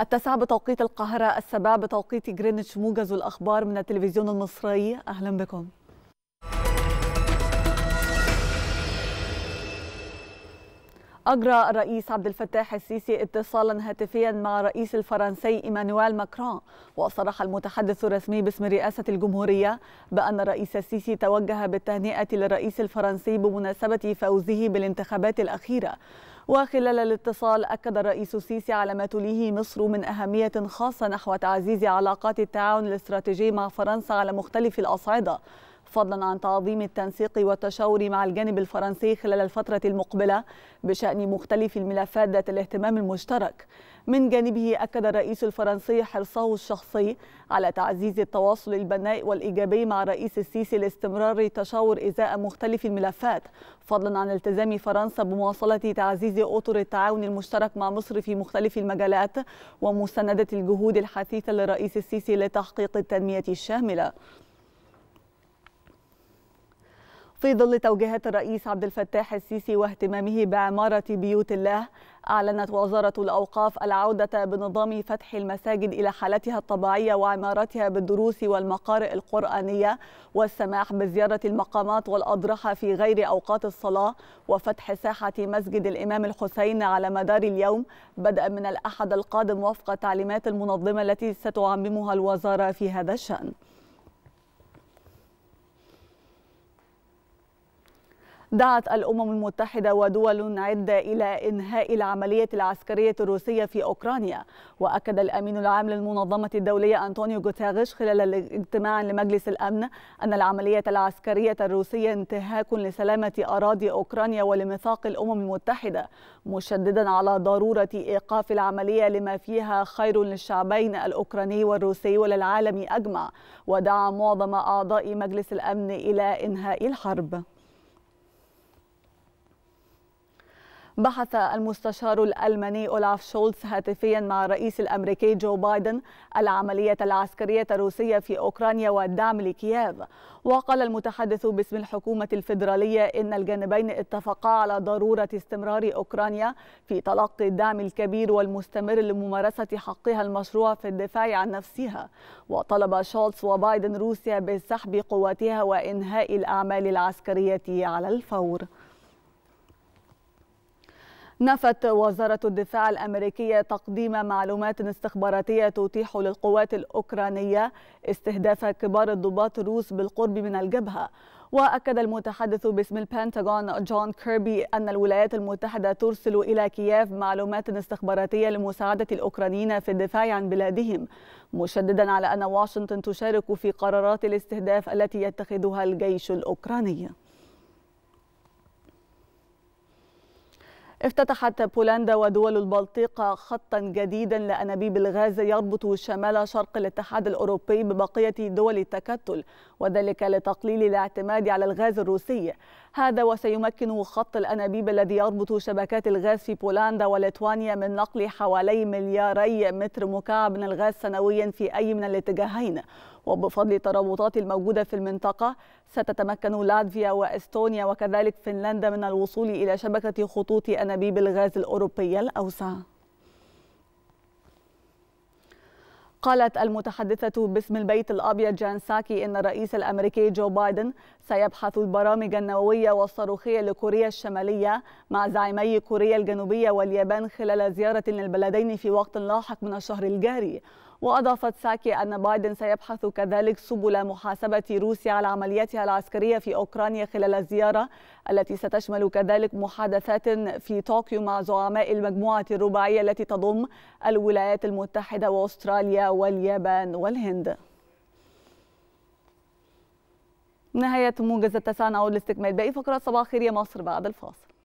التسعة بتوقيت القاهرة السبعة بتوقيت جرينتش موجز الأخبار من التلفزيون المصري أهلا بكم أجرى الرئيس عبد الفتاح السيسي اتصالا هاتفيا مع الرئيس الفرنسي إيمانويل ماكرون وصرح المتحدث الرسمي باسم رئاسة الجمهورية بأن الرئيس السيسي توجه بالتهنئة للرئيس الفرنسي بمناسبة فوزه بالانتخابات الأخيرة وخلال الاتصال أكد الرئيس السيسي على ما تليه مصر من أهمية خاصة نحو تعزيز علاقات التعاون الاستراتيجي مع فرنسا على مختلف الأصعدة فضلا عن تعظيم التنسيق والتشاور مع الجانب الفرنسي خلال الفترة المقبلة بشأن مختلف الملفات ذات الاهتمام المشترك من جانبه أكد الرئيس الفرنسي حرصه الشخصي على تعزيز التواصل البناء والإيجابي مع الرئيس السيسي لاستمرار تشاور إزاء مختلف الملفات فضلا عن التزام فرنسا بمواصلة تعزيز أطر التعاون المشترك مع مصر في مختلف المجالات ومساندة الجهود الحثيثة للرئيس السيسي لتحقيق التنمية الشاملة في ظل توجيهات الرئيس عبد الفتاح السيسي واهتمامه بعمارة بيوت الله أعلنت وزارة الأوقاف العودة بنظام فتح المساجد إلى حالتها الطبيعية وعمارتها بالدروس والمقارئ القرآنية والسماح بزيارة المقامات والأضرحة في غير أوقات الصلاة وفتح ساحة مسجد الإمام الحسين على مدار اليوم بدءا من الأحد القادم وفق تعليمات المنظمة التي ستعممها الوزارة في هذا الشأن دعت الأمم المتحدة ودول عدة إلى إنهاء العملية العسكرية الروسية في أوكرانيا وأكد الأمين العام للمنظمة الدولية أنطونيو غوتاغش خلال الاجتماع لمجلس الأمن أن العملية العسكرية الروسية انتهاك لسلامة أراضي أوكرانيا ولميثاق الأمم المتحدة مشددا على ضرورة إيقاف العملية لما فيها خير للشعبين الأوكراني والروسي وللعالم أجمع ودعا معظم أعضاء مجلس الأمن إلى إنهاء الحرب بحث المستشار الألماني أولاف شولتز هاتفيا مع الرئيس الأمريكي جو بايدن العملية العسكرية الروسية في أوكرانيا والدعم لكييف وقال المتحدث باسم الحكومة الفيدرالية إن الجانبين اتفقا على ضرورة استمرار أوكرانيا في تلقي الدعم الكبير والمستمر لممارسة حقها المشروع في الدفاع عن نفسها وطلب شولتز وبايدن روسيا بسحب قواتها وإنهاء الأعمال العسكرية على الفور نفت وزارة الدفاع الأمريكية تقديم معلومات استخباراتية تتيح للقوات الأوكرانية استهداف كبار الضباط الروس بالقرب من الجبهة وأكد المتحدث باسم البنتاغون جون كيربي أن الولايات المتحدة ترسل إلى كييف معلومات استخباراتية لمساعدة الأوكرانيين في الدفاع عن بلادهم مشددا على أن واشنطن تشارك في قرارات الاستهداف التي يتخذها الجيش الأوكراني افتتحت بولندا ودول البلطيق خطا جديدا لأنابيب الغاز يربط شمال شرق الاتحاد الأوروبي ببقية دول التكتل وذلك لتقليل الاعتماد على الغاز الروسي هذا وسيمكن خط الأنابيب الذي يربط شبكات الغاز في بولندا وليتوانيا من نقل حوالي ملياري متر مكعب من الغاز سنويا في أي من الاتجاهين وبفضل الترابطات الموجودة في المنطقة ستتمكن لاتفيا وإستونيا وكذلك فنلندا من الوصول إلى شبكة خطوط أنابيب الغاز الأوروبية الأوسع قالت المتحدثة باسم البيت الأبيض جان ساكي إن الرئيس الأمريكي جو بايدن سيبحث البرامج النووية والصاروخية لكوريا الشمالية مع زعيمي كوريا الجنوبية واليابان خلال زيارة للبلدين في وقت لاحق من الشهر الجاري وأضافت ساكي أن بايدن سيبحث كذلك سبل محاسبة روسيا على عملياتها العسكرية في أوكرانيا خلال الزيارة التي ستشمل كذلك محادثات في طوكيو مع زعماء المجموعة الرباعية التي تضم الولايات المتحدة وأستراليا واليابان والهند نهاية موجز التسعة نعود لاستكمال باقي فقرات صباح خير يا مصر بعد الفاصل